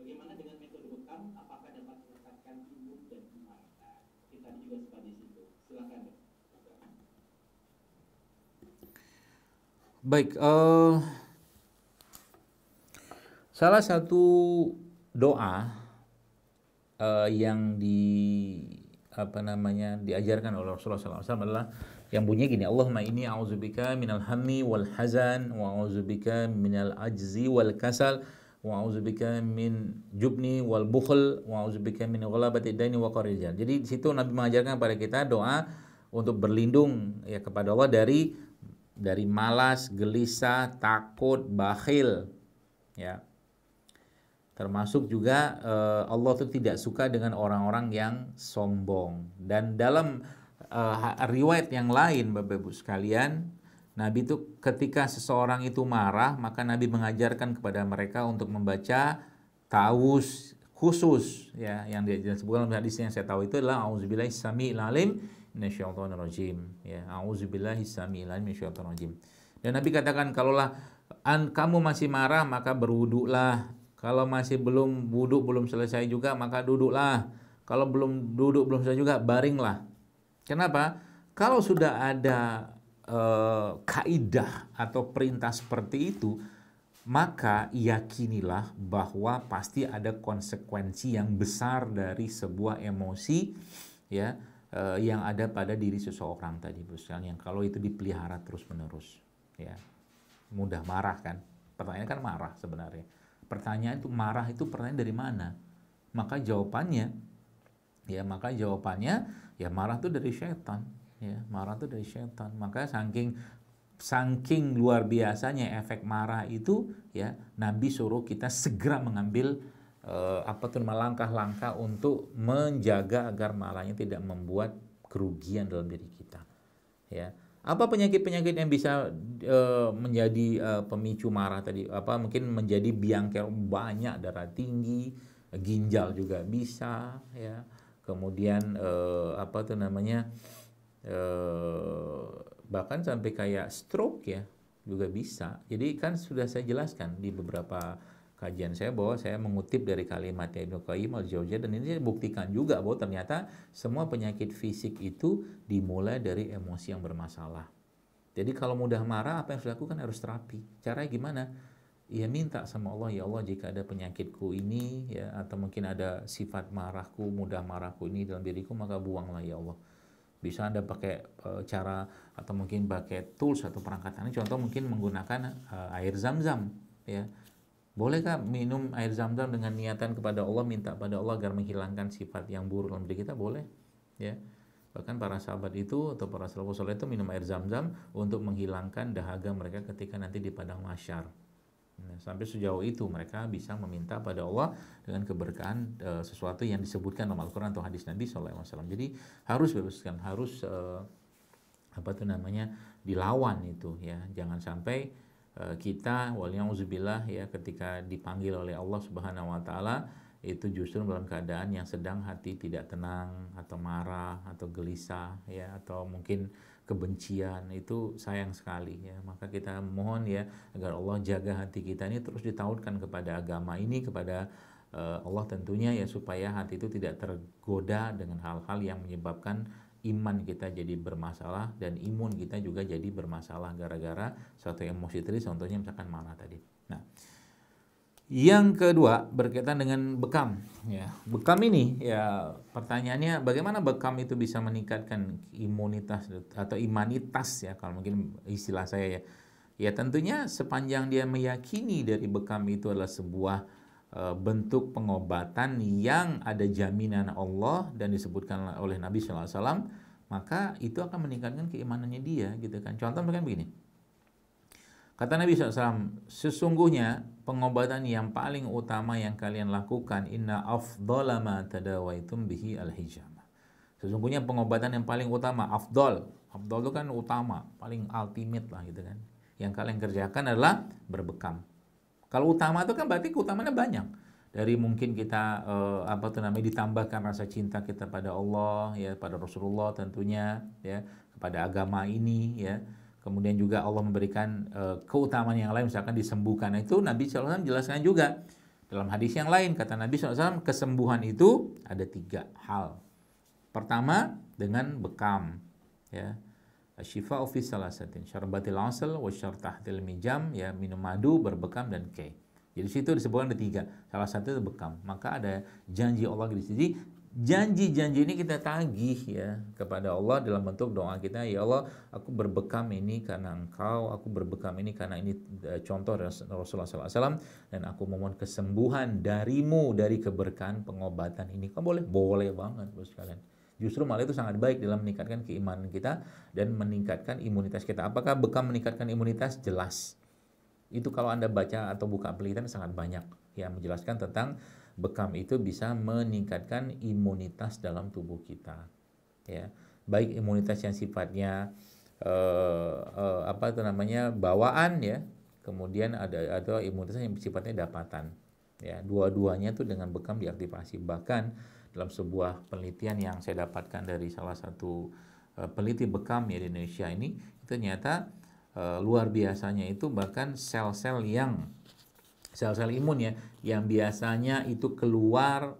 Bagaimana dengan metode bekam? Apakah dapat meningkatkan imun dan iman? Nah, kita juga suka di situ. Silakan. Baik, uh, salah satu doa uh, yang di apa namanya diajarkan oleh Rasulullah SAW adalah yang bunyinya gini Allahumma ini a'udzubika minal hammi wal hazan wa a'udzubika minal ajzi wal kasal wa auzubika min jubni wal bukhl wa auzubika min ghalabati daini wa qarijal. Jadi di situ Nabi mengajarkan kepada kita doa untuk berlindung ya kepada Allah dari dari malas, gelisah, takut, bakhil ya. Termasuk juga eh, Allah itu tidak suka dengan orang-orang yang sombong. Dan dalam eh, riwayat yang lain Bapak Ibu sekalian Nabi itu ketika seseorang itu marah, maka Nabi mengajarkan kepada mereka untuk membaca tawus khusus ya yang disebutkan dalam hadis yang saya tahu itu adalah auzubillahi samiil alim minasyaitonir rajim ya auzubillahi samiil alim minasyaitonir rajim. Dan Nabi katakan kalaulah an, kamu masih marah maka berwuduklah. Kalau masih belum wuduk belum selesai juga maka duduklah. Kalau belum duduk belum selesai juga baringlah. Kenapa? Kalau sudah ada eh, kaidah atau perintah seperti itu, maka yakinilah bahwa pasti ada konsekuensi yang besar dari sebuah emosi ya eh, yang ada pada diri seseorang tadi Bu yang kalau itu dipelihara terus-menerus ya. Mudah marah kan? Pertanyaan kan marah sebenarnya. Pertanyaan itu marah itu pertanyaan dari mana? Maka jawabannya ya maka jawabannya ya marah itu dari setan ya marah itu dari setan maka saking saking luar biasanya efek marah itu ya Nabi suruh kita segera mengambil uh, apa tuh melangkah langkah untuk menjaga agar marahnya tidak membuat kerugian dalam diri kita ya apa penyakit-penyakit yang bisa eh, menjadi eh, pemicu marah tadi apa mungkin menjadi biang kerok banyak darah tinggi ginjal juga bisa ya kemudian apa tuh namanya Eh, bahkan sampai kayak stroke ya juga bisa. Jadi kan sudah saya jelaskan di beberapa kajian saya bahwa saya mengutip dari kalimat Ibnu Qayyim al dan ini saya buktikan juga bahwa ternyata semua penyakit fisik itu dimulai dari emosi yang bermasalah. Jadi kalau mudah marah apa yang harus dilakukan harus terapi. Caranya gimana? Ya minta sama Allah ya Allah jika ada penyakitku ini ya atau mungkin ada sifat marahku, mudah marahku ini dalam diriku maka buanglah ya Allah bisa anda pakai eh, cara atau mungkin pakai tools atau perangkat ini contoh mungkin menggunakan uh, air zam-zam ya bolehkah minum air zam-zam dengan niatan kepada Allah minta pada Allah agar menghilangkan sifat yang buruk dalam diri kita boleh ya bahkan para sahabat itu atau para rasul soleh itu minum air zam-zam untuk menghilangkan dahaga mereka ketika nanti di padang masyar Nah, sampai sejauh itu mereka bisa meminta pada Allah dengan keberkahan e, sesuatu yang disebutkan dalam Al-Quran atau hadis Nabi SAW. Jadi harus bebaskan, harus e, apa tuh namanya dilawan itu ya. Jangan sampai e, kita waliyauzubillah ya ketika dipanggil oleh Allah Subhanahu Wa Taala itu justru dalam keadaan yang sedang hati tidak tenang atau marah atau gelisah ya atau mungkin kebencian itu sayang sekali ya maka kita mohon ya agar Allah jaga hati kita ini terus ditautkan kepada agama ini kepada uh, Allah tentunya ya supaya hati itu tidak tergoda dengan hal-hal yang menyebabkan iman kita jadi bermasalah dan imun kita juga jadi bermasalah gara-gara suatu emosi tadi contohnya misalkan marah tadi nah yang kedua berkaitan dengan bekam. Ya, bekam ini ya pertanyaannya bagaimana bekam itu bisa meningkatkan imunitas atau imanitas ya kalau mungkin istilah saya ya. Ya tentunya sepanjang dia meyakini dari bekam itu adalah sebuah e, bentuk pengobatan yang ada jaminan Allah dan disebutkan oleh Nabi Shallallahu Alaihi Wasallam, maka itu akan meningkatkan keimanannya dia gitu kan. Contoh begini Kata Nabi SAW, sesungguhnya pengobatan yang paling utama yang kalian lakukan, inna afdolama tadawaitum bihi al-hijama. Sesungguhnya pengobatan yang paling utama, afdol. Afdol itu kan utama, paling ultimate lah gitu kan. Yang kalian kerjakan adalah berbekam. Kalau utama itu kan berarti utamanya banyak. Dari mungkin kita eh, apa tuh namanya ditambahkan rasa cinta kita pada Allah ya, pada Rasulullah tentunya ya, kepada agama ini ya kemudian juga Allah memberikan e, keutamaan yang lain misalkan disembuhkan itu Nabi SAW jelaskan juga dalam hadis yang lain kata Nabi SAW kesembuhan itu ada tiga hal pertama dengan bekam ya shifa ofis salah satu syarbatil asal wa syartahtil mijam ya minum madu berbekam dan ke jadi situ disebutkan ada tiga salah satu itu bekam maka ada janji Allah di sini janji-janji ini kita tagih ya kepada Allah dalam bentuk doa kita ya Allah aku berbekam ini karena engkau aku berbekam ini karena ini e, contoh Rasulullah SAW dan aku memohon kesembuhan darimu dari keberkahan pengobatan ini kau boleh boleh banget bos kalian justru malah itu sangat baik dalam meningkatkan keimanan kita dan meningkatkan imunitas kita apakah bekam meningkatkan imunitas jelas itu kalau anda baca atau buka penelitian sangat banyak yang menjelaskan tentang bekam itu bisa meningkatkan imunitas dalam tubuh kita ya baik imunitas yang sifatnya eh, eh, apa itu namanya bawaan ya kemudian ada atau imunitas yang sifatnya dapatan ya dua-duanya itu dengan bekam diaktifasi bahkan dalam sebuah penelitian yang saya dapatkan dari salah satu eh, peneliti bekam ya di Indonesia ini ternyata eh, luar biasanya itu bahkan sel-sel yang sel-sel imun ya yang biasanya itu keluar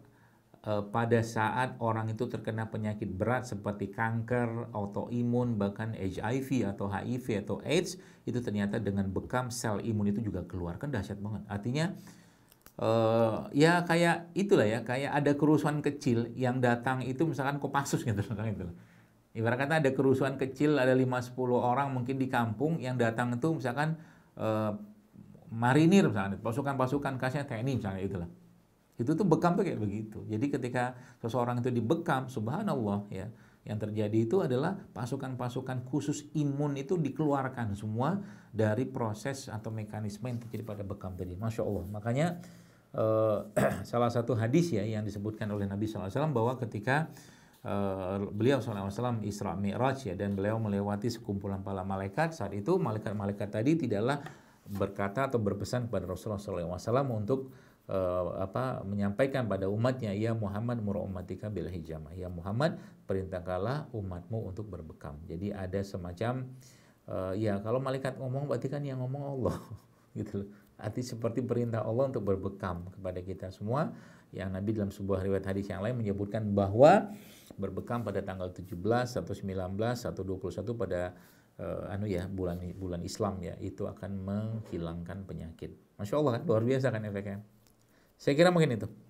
e, pada saat orang itu terkena penyakit berat seperti kanker, autoimun, bahkan HIV atau HIV atau AIDS itu ternyata dengan bekam sel imun itu juga keluar kan dahsyat banget. Artinya uh, ya kayak itulah ya kayak ada kerusuhan kecil yang datang itu misalkan Kopassus gitu datang itu ibarat kata ada kerusuhan kecil ada 5-10 orang mungkin di kampung yang datang itu misalkan uh, marinir misalnya, pasukan-pasukan khasnya TNI misalnya itulah. Itu tuh bekam tuh kayak begitu. Jadi ketika seseorang itu dibekam, subhanallah ya, yang terjadi itu adalah pasukan-pasukan khusus imun itu dikeluarkan semua dari proses atau mekanisme yang terjadi pada bekam tadi. Masya Allah. Makanya eh, salah satu hadis ya yang disebutkan oleh Nabi SAW bahwa ketika Uh, beliau SAW Isra Mi'raj ya dan beliau melewati sekumpulan para malaikat saat itu malaikat-malaikat tadi tidaklah berkata atau berpesan kepada Rasulullah SAW untuk uh, apa menyampaikan pada umatnya ya Muhammad murah bil hijamah ya Muhammad perintahkanlah umatmu untuk berbekam jadi ada semacam uh, ya kalau malaikat ngomong berarti kan yang ngomong Allah gitu loh arti seperti perintah Allah untuk berbekam kepada kita semua yang Nabi dalam sebuah riwayat hadis yang lain menyebutkan bahwa berbekam pada tanggal 17, 119, 121 pada uh, anu ya bulan bulan Islam ya itu akan menghilangkan penyakit. Masya Allah kan luar biasa kan efeknya. Saya kira mungkin itu.